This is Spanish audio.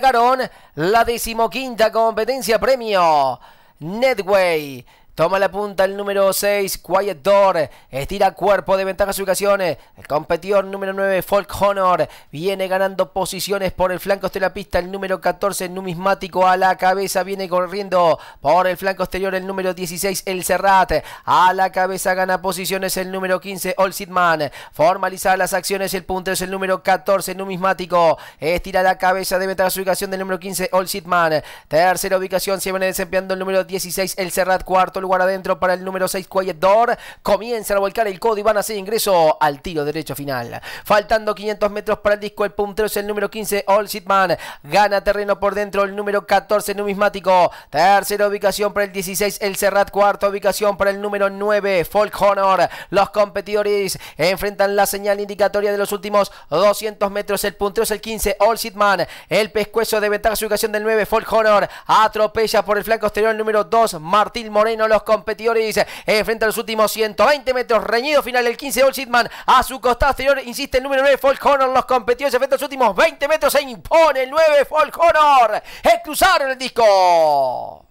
cargaron la decimoquinta competencia premio Netway. Toma la punta el número 6, Quiet Door. Estira cuerpo de ventaja su ubicación. El competidor número 9, Folk Honor. Viene ganando posiciones por el flanco de la pista. El número 14, Numismático a la cabeza. Viene corriendo por el flanco exterior el número 16, El Serrat. A la cabeza gana posiciones el número 15, All Sidman. Formaliza las acciones. El punto es el número 14, Numismático. Estira la cabeza de ventaja su ubicación del número 15, All Sidman. Tercera ubicación se viene desempeñando el número 16, El Serrat. Cuarto lugar adentro para el número 6 Quiet Door. a volcar el codo y van a hacer ingreso al tiro derecho final. Faltando 500 metros para el disco, el puntero es el número 15 All sitman Gana terreno por dentro el número 14 Numismático. Tercera ubicación para el 16 El Cerrat. Cuarta ubicación para el número 9 Folk Honor. Los competidores enfrentan la señal indicatoria de los últimos 200 metros. El puntero es el 15 All sitman El pescuezo de ventaja su ubicación del 9 Folk Honor. Atropella por el flanco exterior el número 2 Martín Moreno los competidores eh, frente a los últimos 120 metros. Reñido final el 15 de a su costado exterior. Insiste el número 9 Folk Honor. Los competidores frente a los últimos 20 metros se impone el 9 Folk Honor. ¡Exclusaron el disco.